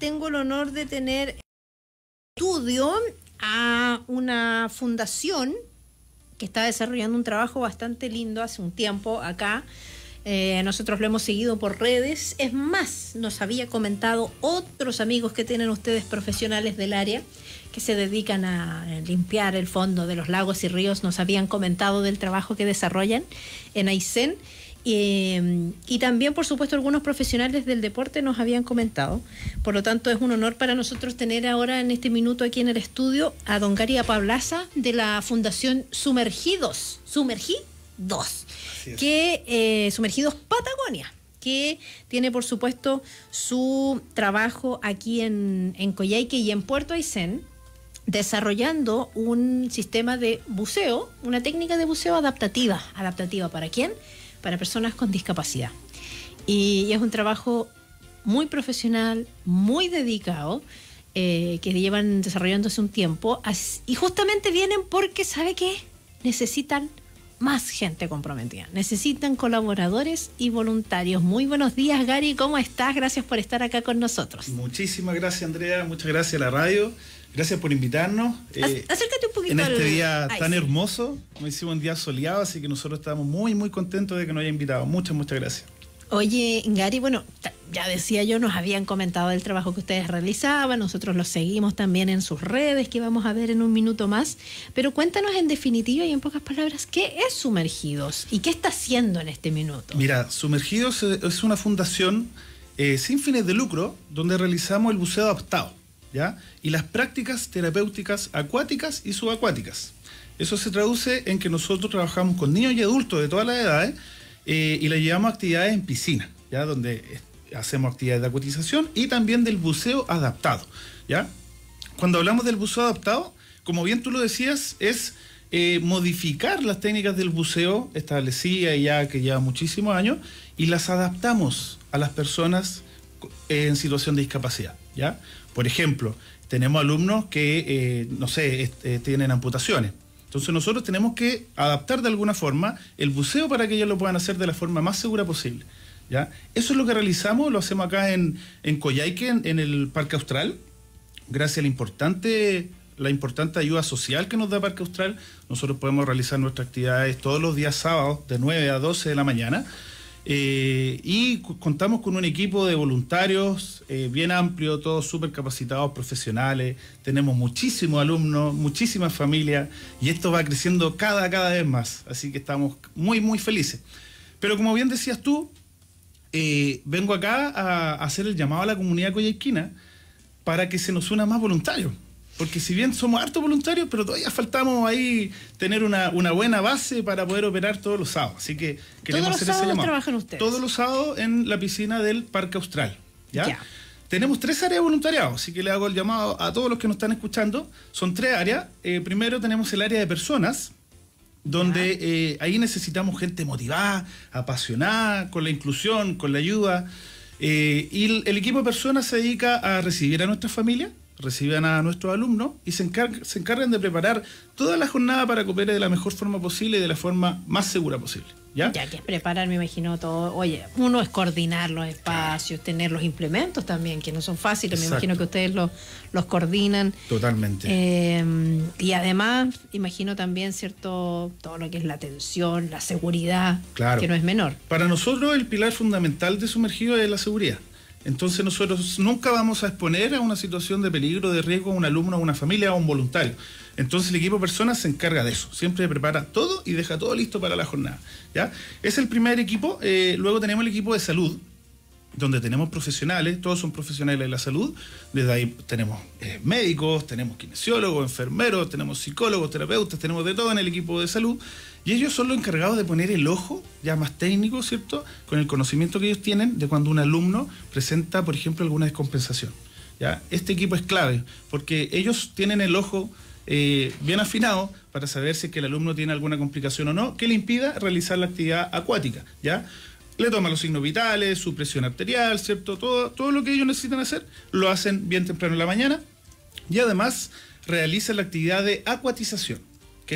tengo el honor de tener estudio a una fundación que está desarrollando un trabajo bastante lindo hace un tiempo acá. Eh, nosotros lo hemos seguido por redes. Es más, nos había comentado otros amigos que tienen ustedes profesionales del área que se dedican a eh, limpiar el fondo de los lagos y ríos. Nos habían comentado del trabajo que desarrollan en Aysén. Eh, y también, por supuesto, algunos profesionales del deporte nos habían comentado. Por lo tanto, es un honor para nosotros tener ahora en este minuto aquí en el estudio a don Gary Pablaza de la Fundación Sumergidos, Sumergidos, que eh, Sumergidos Patagonia que tiene por supuesto su trabajo aquí en, en Coyhaique y en Puerto Aysén, desarrollando un sistema de buceo, una técnica de buceo adaptativa. ¿Adaptativa para quién? para personas con discapacidad. Y, es un trabajo muy profesional, muy dedicado, eh, que llevan desarrollándose un tiempo. Y justamente vienen porque, ¿sabe que Necesitan más gente comprometida. Necesitan colaboradores y voluntarios. Muy buenos días, Gary. ¿Cómo estás? Gracias por estar acá con nosotros. Muchísimas gracias, Andrea. Muchas gracias a la radio. Gracias por invitarnos. Eh, acércate un poquito. En este día tan hermoso, como hicimos un día soleado, así que nosotros estamos muy, muy contentos de que nos haya invitado. Muchas, muchas gracias. Oye, Gary, bueno, ya decía yo, nos habían comentado del trabajo que ustedes realizaban, nosotros los seguimos también en sus redes, que vamos a ver en un minuto más, pero cuéntanos en definitiva y en pocas palabras, ¿qué es Sumergidos y qué está haciendo en este minuto? Mira, Sumergidos eh, es una fundación eh, sin fines de lucro donde realizamos el buceo adaptado y las prácticas terapéuticas acuáticas y subacuáticas. Eso se traduce en que nosotros trabajamos con niños y adultos de todas las edades eh, y les llevamos actividades en piscina, ¿ya? donde hacemos actividades de acuatización y también del buceo adaptado. ¿ya? Cuando hablamos del buceo adaptado, como bien tú lo decías, es eh, modificar las técnicas del buceo establecidas ya que lleva muchísimos años y las adaptamos a las personas eh, en situación de discapacidad. ¿ya? Por ejemplo, tenemos alumnos que, eh, no sé, eh, tienen amputaciones. Entonces nosotros tenemos que adaptar de alguna forma el buceo para que ellos lo puedan hacer de la forma más segura posible. ¿ya? Eso es lo que realizamos, lo hacemos acá en, en Coyhaique, en, el Parque Austral, gracias a la importante la importante ayuda social que nos da Parque Austral, nosotros podemos realizar nuestras actividades todos los días sábados de 9 a 12 de la mañana eh, y contamos con un equipo de voluntarios eh, bien amplio, todos súper capacitados, profesionales. Tenemos muchísimos alumnos, muchísimas familias y esto va creciendo cada, cada vez más. Así que estamos muy, muy felices. Pero como bien decías tú, eh, vengo acá a hacer el llamado a la comunidad Esquina para que se nos una más voluntarios porque si bien somos hartos voluntarios, pero todavía faltamos ahí tener una, buena base para poder operar todos los sábados. Así que queremos hacer ese llamado. trabajan ustedes? Todos los sábados en la piscina del Parque Austral. ¿ya? Tenemos tres áreas de voluntariado, así que le hago el llamado a todos los que nos están escuchando. Son tres áreas. Eh, primero tenemos el área de personas, donde eh, ahí necesitamos gente motivada, apasionada, con la inclusión, con la ayuda. Eh, y el, el equipo de personas se dedica a recibir a nuestras familias recibían a nuestros alumnos y se, encargan, se encargan de preparar toda la jornada para que de la mejor forma posible y de la forma más segura posible. ¿Ya? ya que es preparar, me imagino todo. Oye, uno es coordinar los espacios, tener los implementos también, que no son fáciles, me imagino que ustedes los, coordinan. Totalmente. Eh, y además, imagino también, ¿cierto? Todo lo que es la atención, la seguridad, que no es menor. Para nosotros el pilar fundamental de sumergido es la seguridad. Entonces nosotros nunca vamos a exponer a una situación de peligro, de riesgo a un alumno, a una familia o a un voluntario. Entonces el equipo de personas se encarga de eso. Siempre prepara todo y deja todo listo para la jornada. ¿ya? Es el primer equipo. Eh, luego tenemos el equipo de salud, donde tenemos profesionales, todos son profesionales de la salud, desde ahí tenemos eh, médicos, tenemos kinesiólogos, enfermeros, tenemos psicólogos, terapeutas, tenemos de todo en el equipo de salud, y ellos son los encargados de poner el ojo, ya más técnico, ¿cierto? Con el conocimiento que ellos tienen de cuando un alumno presenta, por ejemplo, alguna descompensación. ¿ya? Este equipo es clave, porque ellos tienen el ojo eh, bien afinado para saber si que el alumno tiene alguna complicación o no que le impida realizar la actividad acuática, ¿ya? Le toman los signos vitales, su presión arterial, ¿cierto? Todo, todo lo que ellos necesitan hacer, lo hacen bien temprano en la mañana y además realizan la actividad de acuatización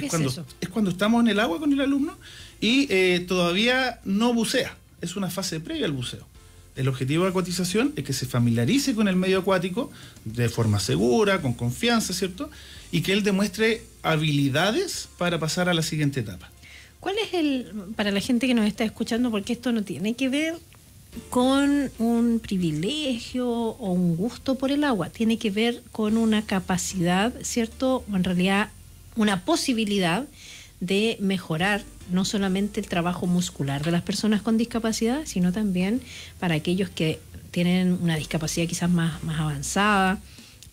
que es, cuando, es, cuando estamos en el agua con el alumno y eh, todavía no bucea. Es una fase previa al buceo. El objetivo de la es que se familiarice con el medio acuático de forma segura, con confianza, ¿cierto? Y que él demuestre habilidades para pasar a la siguiente etapa. ¿Cuál es el, para la gente que nos está escuchando, porque esto no tiene que ver con un privilegio o un gusto por el agua, tiene que ver con una capacidad, ¿cierto? O en realidad una posibilidad de mejorar no solamente el trabajo muscular de las personas con discapacidad, sino también para aquellos que tienen una discapacidad quizás más, más avanzada,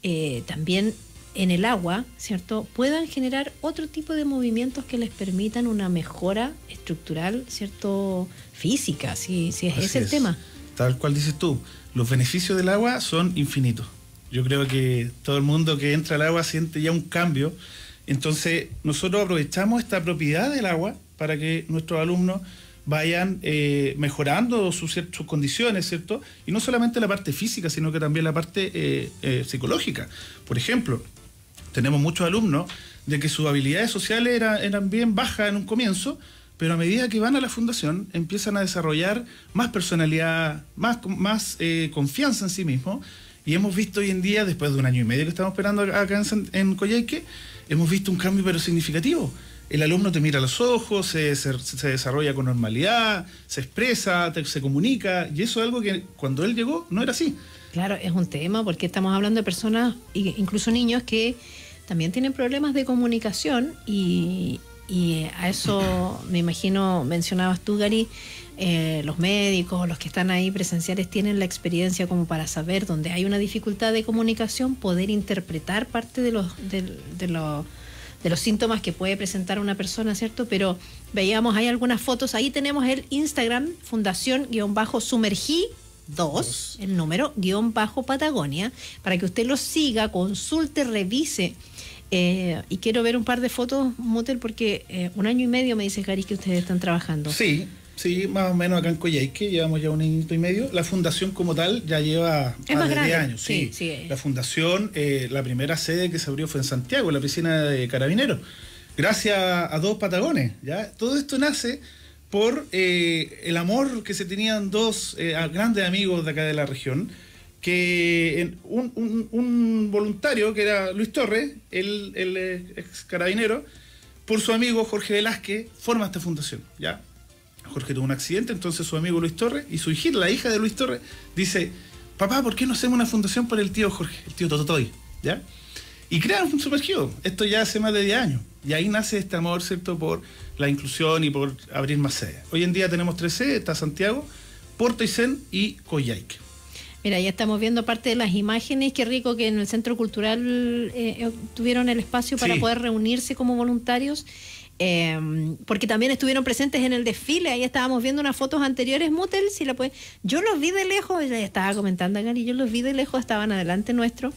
eh, también en el agua, ¿cierto? Puedan generar otro tipo de movimientos que les permitan una mejora estructural, ¿cierto? Física, si, si es es. el tema. Tal cual dices tú, los beneficios del agua son infinitos. Yo creo que todo el mundo que entra al agua siente ya un cambio entonces, nosotros aprovechamos esta propiedad del agua para que nuestros alumnos vayan eh, mejorando sus, sus, condiciones, ¿cierto? Y no solamente la parte física, sino que también la parte eh, eh, psicológica. Por ejemplo, tenemos muchos alumnos de que sus habilidades sociales eran, eran bien bajas en un comienzo, pero a medida que van a la fundación empiezan a desarrollar más personalidad, más, más confianza en sí mismos. Y hemos visto hoy en día, después de un año y medio que estamos esperando acá en, en hemos visto un cambio pero significativo. El alumno te mira a los ojos, se, desarrolla con normalidad, se expresa, se comunica, y eso es algo que cuando él llegó no era así. Claro, es un tema porque estamos hablando de personas, incluso niños que también tienen problemas de comunicación y, y a eso me imagino mencionabas tú, Gary, eh, los médicos, los que están ahí presenciales, tienen la experiencia como para saber dónde hay una dificultad de comunicación, poder interpretar parte de los, de, los, de los síntomas que puede presentar una persona, ¿cierto? Pero veíamos, hay algunas fotos, ahí tenemos el Instagram, fundación-sumergí. 2, el número, guión bajo Patagonia, para que usted lo siga, consulte, revise eh, y quiero ver un par de fotos, Motel, porque eh, un año y medio me dice Garis que ustedes están trabajando. Sí, sí, más o menos acá en Coyhaique llevamos ya un año y medio. La fundación como tal ya lleva más de 10 años. Sí, sí, La fundación, eh, la primera sede que se abrió fue en Santiago, en la piscina de Carabineros, gracias a dos patagones. ¿ya? Todo esto nace por el amor que se tenían dos grandes amigos de acá de la región que un, voluntario, que era Luis Torres, el, ex carabinero, por su amigo Jorge Velázquez, forma esta fundación. ¿ya? Jorge tuvo un accidente, entonces su amigo Luis Torres y su hija, la hija de Luis Torres, dice, papá, ¿por qué no hacemos una fundación para el tío Jorge, el tío Tototoy? ¿Ya? Y crean un supergido. Esto ya hace más de 10 años. Y ahí nace este amor, ¿cierto?, por la inclusión y por abrir más sedes. Hoy en día tenemos tres sedes, está Santiago, Puerto Zen y Coyhaique. Mira, ya estamos viendo parte de las imágenes. Qué rico que en el Centro Cultural eh, tuvieron el espacio para poder reunirse como voluntarios. Em, porque también estuvieron presentes en el desfile. Ahí estábamos viendo unas fotos anteriores, Mutel, si la puede. Yo los vi de lejos, ella estaba comentando acá, y yo los vi de lejos, estaban adelante nuestro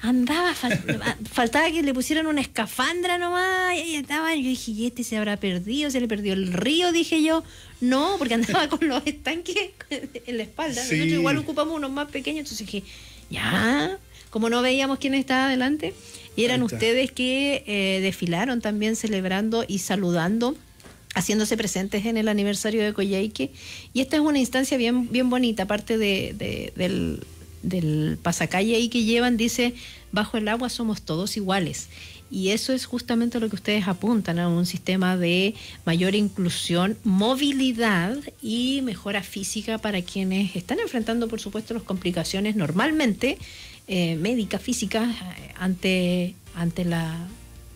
andaba, faltaba que le pusieran una escafandra nomás, y ahí y yo dije, ¿y este se habrá perdido? ¿Se le perdió el río? Dije yo, no, porque andaba con los estanques en la espalda, nosotros igual ocupamos unos más pequeños, entonces dije, ya, como no veíamos quién estaba adelante, y eran ustedes que eh, desfilaron también celebrando y saludando haciéndose presentes en el aniversario de Coyhaique. Y esta es una instancia bien, bien bonita, aparte del, del pasacalle ahí que llevan dice, bajo el agua somos todos iguales. Y eso es justamente lo que ustedes apuntan a un sistema de mayor inclusión, movilidad y mejora física para quienes están enfrentando, por supuesto, las complicaciones normalmente eh, médicas, físicas, eh, ante, ante la,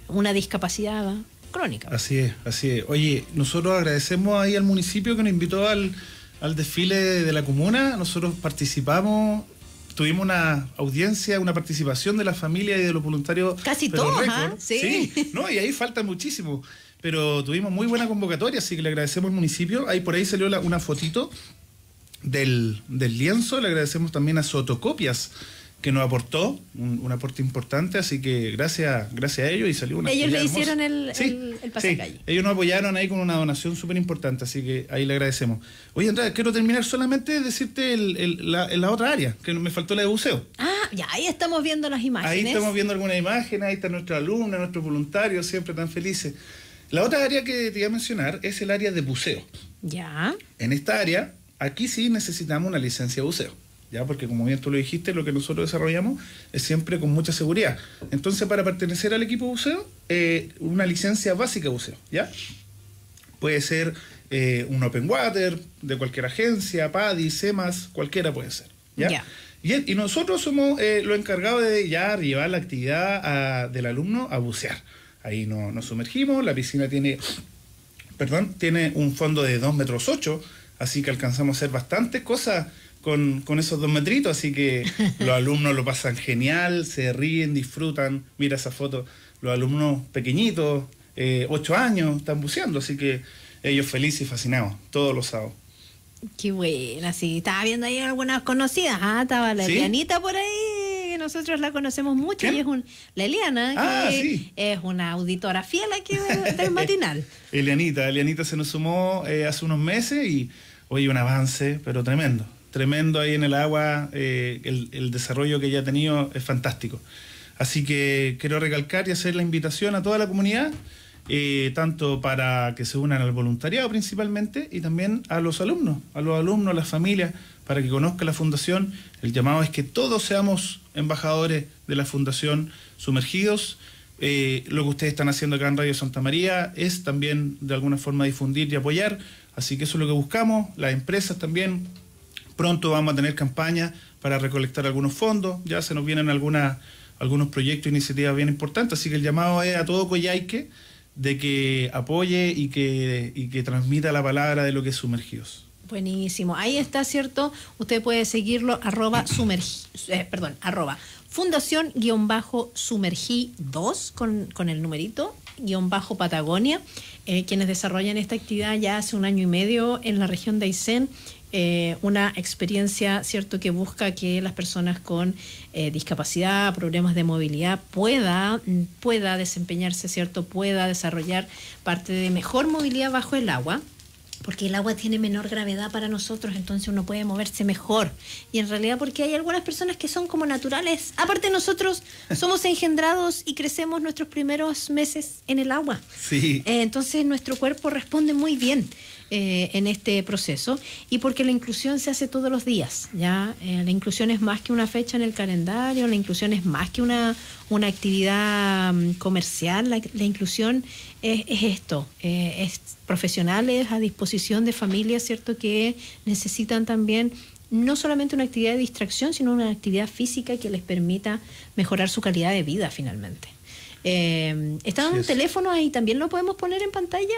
una discapacidad crónica. Así es, así es. Oye, nosotros agradecemos ahí al municipio que nos invitó al, al desfile de la comuna. Nosotros participamos, tuvimos una audiencia, una participación de la familia y de los voluntarios. Casi todos, ¿ah? ¿Sí? sí. No, y ahí falta muchísimo. Pero tuvimos muy buena convocatoria, así que le agradecemos al municipio. Ahí por ahí salió una fotito del, del lienzo, le agradecemos también a Sotocopias que nos aportó un, aporte importante, así que gracias, gracias a ellos y salió una Ellos le hicieron el, pase el, calle. ellos nos apoyaron ahí con una donación súper importante, así que ahí le agradecemos. Oye, Andrea, quiero terminar solamente decirte el, la, la, otra área, que me faltó la de buceo. Ah, ya, ahí estamos viendo las imágenes. Ahí estamos viendo algunas imágenes, ahí está nuestros alumnos, nuestros voluntarios, siempre tan felices. La otra área que te iba a mencionar es el área de buceo. Ya. En esta área, aquí sí necesitamos una licencia de buceo. ¿ya? porque como bien tú lo dijiste, lo que nosotros desarrollamos es siempre con mucha seguridad. Entonces, para pertenecer al equipo buceo, eh, una licencia básica de buceo, ¿ya? Puede ser eh, un Open Water, de cualquier agencia, PADI, CEMAS, cualquiera puede ser, ¿ya? Y, nosotros somos lo eh, los encargados de ya llevar la actividad del alumno a bucear. Ahí no, nos sumergimos, la piscina tiene, perdón, tiene un fondo de 2 metros 8, así que alcanzamos a hacer bastantes cosas con, esos dos metritos, así que los alumnos lo pasan genial, se ríen, disfrutan, mira esa foto, los alumnos pequeñitos, eh, Ocho años, están buceando, así que ellos felices y fascinados, todos los sábados. Qué buena, sí, estaba viendo ahí algunas conocidas, ah, estaba la Elianita por ahí, que nosotros la conocemos mucho, y es un, la Eliana, ah, es una auditora fiel aquí del, matinal. Elianita, Elianita se nos sumó eh, hace unos meses y, hoy un avance, pero tremendo tremendo ahí en el agua, eh, el, desarrollo que ya ha tenido es fantástico. Así que quiero recalcar y hacer la invitación a toda la comunidad, eh, tanto para que se unan al voluntariado principalmente y también a los alumnos, a los alumnos, a las familias, para que conozcan la fundación. El llamado es que todos seamos embajadores de la fundación sumergidos. Eh, lo que ustedes están haciendo acá en Radio Santa María es también de alguna forma difundir y apoyar. Así que eso es lo que buscamos, las empresas también, Pronto vamos a tener campañas para recolectar algunos fondos, ya se nos vienen algunos proyectos, e iniciativas bien importantes, así que el llamado es a todo Coyhaique de que apoye y que, transmita la palabra de lo que es sumergidos. Buenísimo, ahí está, ¿cierto? Usted puede seguirlo, arroba, eh, perdón, fundación sumergí 2 con, el numerito guión bajo Patagonia, eh, quienes desarrollan esta actividad ya hace un año y medio en la región de Aysén eh, una experiencia, ¿cierto?, que busca que las personas con eh, discapacidad, problemas de movilidad, pueda, pueda desempeñarse, ¿cierto?, pueda desarrollar parte de mejor movilidad bajo el agua porque el agua tiene menor gravedad para nosotros, entonces uno puede moverse mejor. Y en realidad porque hay algunas personas que son como naturales. Aparte nosotros somos engendrados y crecemos nuestros primeros meses en el agua. Sí. Eh, entonces nuestro cuerpo responde muy bien. Eh, en este proceso y porque la inclusión se hace todos los días. ¿ya? Eh, la inclusión es más que una fecha en el calendario, la inclusión es más que una, una actividad mm, comercial, la, inclusión es, esto, eh, es profesionales a disposición de familias ¿cierto? que necesitan también no solamente una actividad de distracción, sino una actividad física que les permita mejorar su calidad de vida finalmente. ¿Está un teléfono ahí? ¿También lo podemos poner en pantalla,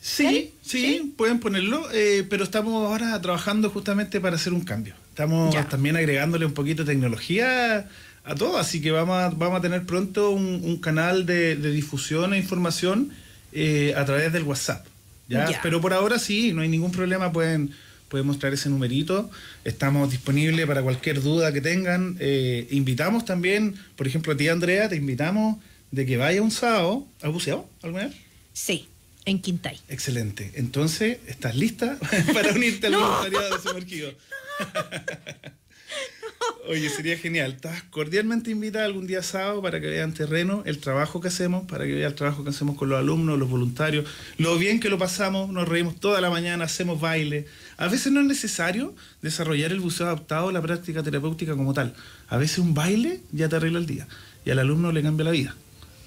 Sí, sí, pueden ponerlo, eh, pero estamos ahora trabajando justamente para hacer un cambio. Estamos también agregándole un poquito de tecnología a todo, así que vamos a, vamos a tener pronto un, canal de, difusión e información eh, a través del WhatsApp. ¿ya? Pero por ahora sí, no hay ningún problema, pueden, pueden mostrar ese numerito. Estamos disponibles para cualquier duda que tengan. Eh, invitamos también, por ejemplo, a ti Andrea, te invitamos de que vaya un sábado. al buceado alguna vez? Sí en Quintay. Excelente. Entonces, ¿estás lista para unirte al voluntariado de sumergido? Oye, sería genial. Estás cordialmente invitada algún día sábado para que vean terreno, el trabajo que hacemos, para que vean el trabajo que hacemos con los alumnos, los voluntarios, lo bien que lo pasamos, nos reímos toda la mañana, hacemos baile. A veces no es necesario desarrollar el buceo adaptado a la práctica terapéutica como tal. A veces un baile ya te arregla el día y al alumno le cambia la vida.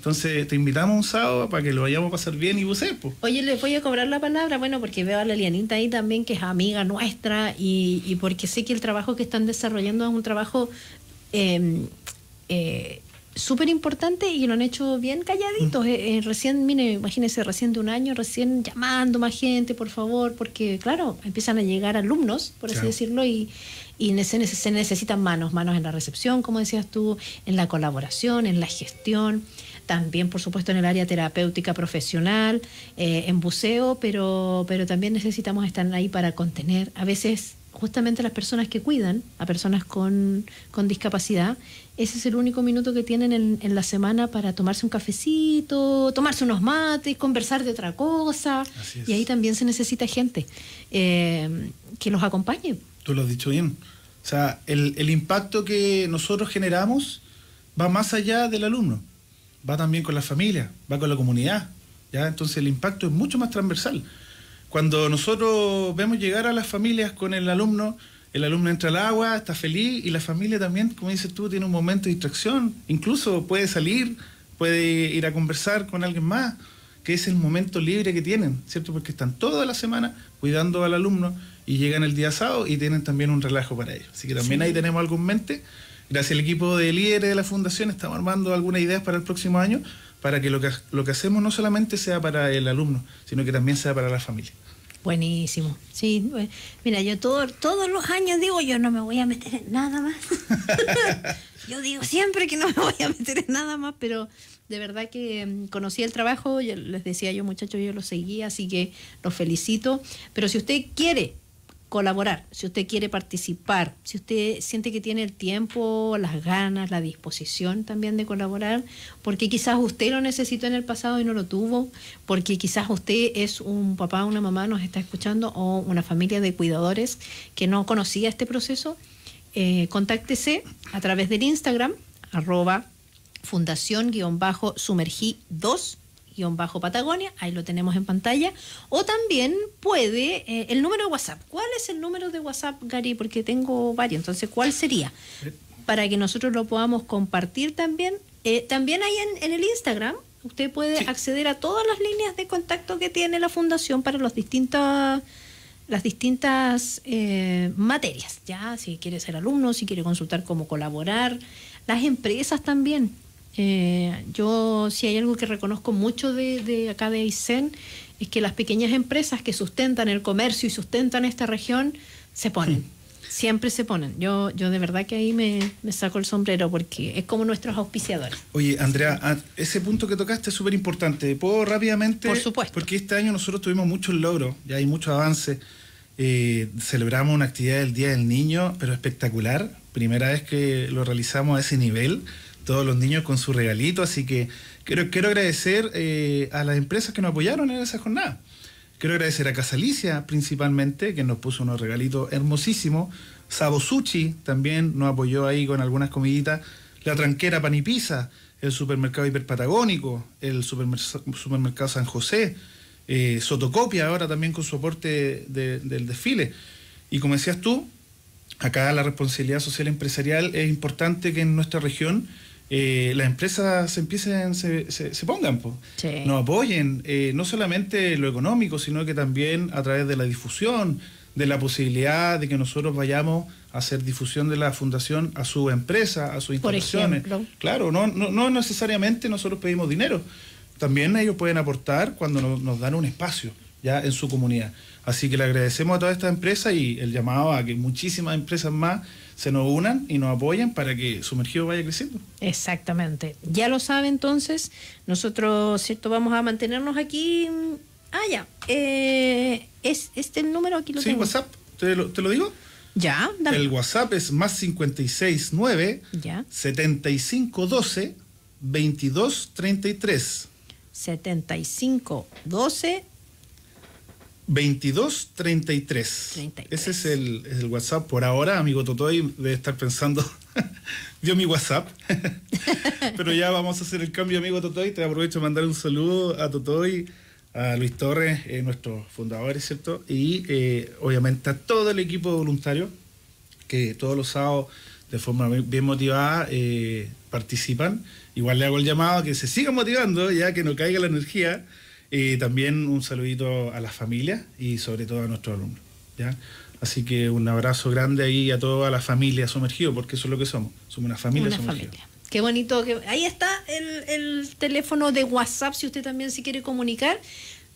Entonces te invitamos un sábado para que lo vayamos a pasar bien y vos Pues. Oye, les voy a cobrar la palabra, bueno, porque veo a la Lianita ahí también, que es amiga nuestra, y, porque sé que el trabajo que están desarrollando es un trabajo em, eh, súper importante y lo han hecho bien calladitos. Mm. Eh, eh, recién, mire, imagínese, recién de un año, recién llamando más gente, por favor, porque claro, empiezan a llegar alumnos, por así decirlo, y, y se necesitan manos, manos en la recepción, como decías tú, en la colaboración, en la gestión también por supuesto en el área terapéutica profesional, eh, en buceo, pero, pero también necesitamos estar ahí para contener a veces justamente las personas que cuidan a personas con, discapacidad, ese es el único minuto que tienen en, la semana para tomarse un cafecito, tomarse unos mates, conversar de otra cosa. Y ahí también se necesita gente eh, que los acompañe. Tú lo has dicho bien. O sea, el, el impacto que nosotros generamos va más allá del alumno va también con la familia, va con la comunidad. ¿ya? Entonces el impacto es mucho más transversal. Cuando nosotros vemos llegar a las familias con el alumno, el alumno entra al agua, está feliz y la familia también, como dices tú, tiene un momento de distracción. Incluso puede salir, puede ir a conversar con alguien más, que es el momento libre que tienen, ¿cierto? Porque están toda la semana cuidando al alumno y llegan el día sábado y tienen también un relajo para ellos. Así que también ahí tenemos algo en mente gracias al equipo de líderes de la fundación estamos armando algunas ideas para el próximo año para que lo que, lo que hacemos no solamente sea para el alumno, sino que también sea para la familia. Buenísimo. Sí, eh, mira, yo todo, todos los años digo, yo no me voy a meter en nada más. yo digo siempre que no me voy a meter en nada más, pero de verdad que em, conocí el trabajo, les decía yo muchachos, yo lo seguía, así que los felicito. Pero si usted quiere colaborar, si usted quiere participar, si usted siente que tiene el tiempo, las ganas, la disposición también de colaborar, porque quizás usted lo necesitó en el pasado y no lo tuvo, porque quizás usted es un papá, una mamá, nos está escuchando, o una familia de cuidadores que no conocía este proceso, eh, contáctese a través del Instagram, arroba fundación-sumergí2 bajo Patagonia, ahí lo tenemos en pantalla, o también puede eh, el número de WhatsApp. ¿Cuál es el número de WhatsApp, Gary? Porque tengo varios, entonces, ¿cuál sería? Para que nosotros lo podamos compartir también. Eh, también ahí en, el Instagram, usted puede acceder a todas las líneas de contacto que tiene la Fundación para los distintos las distintas eh, materias, ya si quiere ser alumno, si quiere consultar cómo colaborar, las empresas también. Eh, yo, si hay algo que reconozco mucho de, de acá de Aysén, es que las pequeñas empresas que sustentan el comercio y sustentan esta región se ponen. Siempre se ponen. Yo, yo de verdad que ahí me, me saco el sombrero porque es como nuestros auspiciadores. Oye, Andrea, ah, ese punto que tocaste es súper importante. ¿Puedo rápidamente? Por supuesto. Porque este año nosotros tuvimos muchos logros, ya hay mucho avance eh, celebramos una actividad del Día del Niño, pero espectacular. Primera vez que lo realizamos a ese nivel todos los niños con su regalito. Así que quiero, quiero agradecer eh, a las empresas que nos apoyaron en esa jornada. Quiero agradecer a Casalicia principalmente, que nos puso unos regalitos hermosísimos. Sabo también nos apoyó ahí con algunas comiditas. La Tranquera Panipisa... el supermercado hiperpatagónico, el supermercado San José, eh, Sotocopia ahora también con su aporte del desfile. Y como decías tú, acá la responsabilidad social empresarial es importante que en nuestra región eh, las empresas se empiecen, se, pongan, nos apoyen, eh, no solamente lo económico, sino que también a través de la difusión, de la posibilidad de que nosotros vayamos a hacer difusión de la fundación a su empresa, a sus instituciones. claro, no, no, no, necesariamente nosotros pedimos dinero, también ellos pueden aportar cuando nos, nos dan un espacio ya en su comunidad. Así que le agradecemos a todas estas empresas y el llamado a que muchísimas empresas más se nos unan y nos apoyen para que Sumergido vaya creciendo. Exactamente. Ya lo sabe entonces, nosotros, ¿cierto? Vamos a mantenernos aquí. Ah, ya. Eh, es este número aquí lo sí, tengo. Sí, WhatsApp. ¿Te lo, digo? Ya, El WhatsApp es más 569 7512 2233. 7512 2233. Ese es el, WhatsApp por ahora, amigo Totoy. Debe estar pensando, dio mi WhatsApp. Pero ya vamos a hacer el cambio, amigo Totoy. Te aprovecho de mandar un saludo a Totoy, a Luis Torres, eh, nuestro fundador, ¿cierto? Y eh, obviamente a todo el equipo voluntario que todos los sábados, de forma bien motivada, eh, participan. Igual le hago el llamado que se sigan motivando, ya que no caiga la energía y eh, también un saludito a la familia y sobre todo a nuestros alumnos. ¿ya? Así que un abrazo grande ahí a toda la familia sumergido, porque eso es lo que somos. Somos una familia una Familia. Qué bonito. Ahí está el, teléfono de WhatsApp si usted también se quiere comunicar.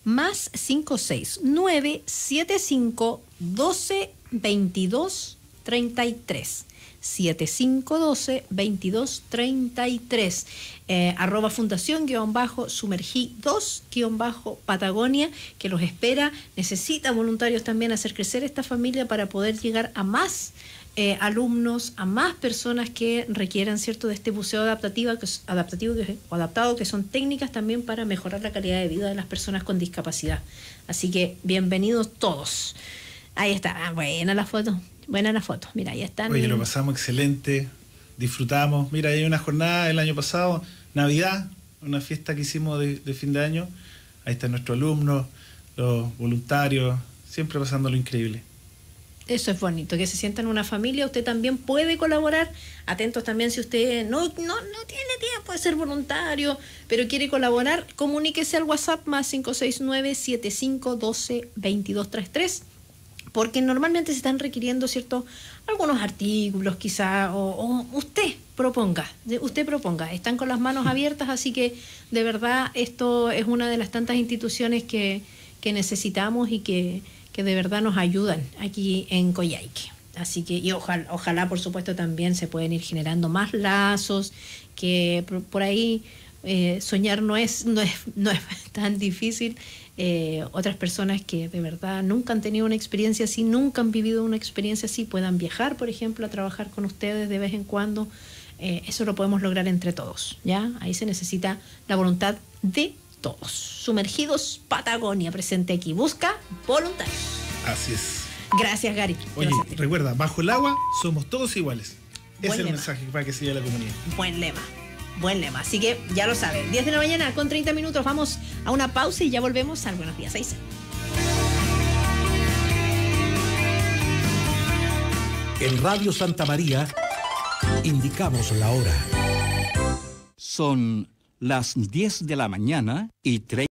Más 569 7512 12 22 33. 7512 22 33. Eh, arroba fundación guión bajo sumergí 2 bajo Patagonia, que los espera, necesita voluntarios también hacer crecer esta familia para poder llegar a más eh, alumnos, a más personas que requieran cierto de este buceo adaptativo, que adaptativo o adaptado, que son técnicas también para mejorar la calidad de vida de las personas con discapacidad. Así que bienvenidos todos. Ahí está, ah, buena la foto, buena la foto. Mira, ahí están. Oye, lo pasamos excelente disfrutamos. Mira, hay una jornada el año pasado, Navidad, una fiesta que hicimos de, fin de año. Ahí está nuestro alumno, los voluntarios, siempre pasando lo increíble. Eso es bonito, que se sientan una familia, usted también puede colaborar. Atentos también si usted no, no, no tiene tiempo de ser voluntario, pero quiere colaborar, comuníquese al WhatsApp más 569-7512-2233, porque normalmente se están requiriendo cierto algunos artículos quizá, o, usted proponga, usted proponga. Están con las manos abiertas, así que de verdad esto es una de las tantas instituciones que, necesitamos y que, de verdad nos ayudan aquí en Coyhaique. Así que, y ojalá, por supuesto, también se pueden ir generando más lazos, que por, ahí eh, soñar no es, no, es, no es tan difícil eh, otras personas que de verdad nunca han tenido una experiencia así, nunca han vivido una experiencia así, puedan viajar, por ejemplo, a trabajar con ustedes de vez en cuando. Eh, eso lo podemos lograr entre todos, ¿ya? Ahí se necesita la voluntad de todos. Sumergidos Patagonia, presente aquí. Busca voluntarios. Así es. Gracias, Gary. Oye, recuerda, bajo el agua somos todos iguales. es el mensaje para que siga la comunidad. Buen lema. Buen lema. Así que ya lo saben. 10 de la mañana con 30 minutos. Vamos a una pausa y ya volvemos al Buenos Días Aisa. En Radio Santa María indicamos la hora. Son las 10 de la mañana y 30.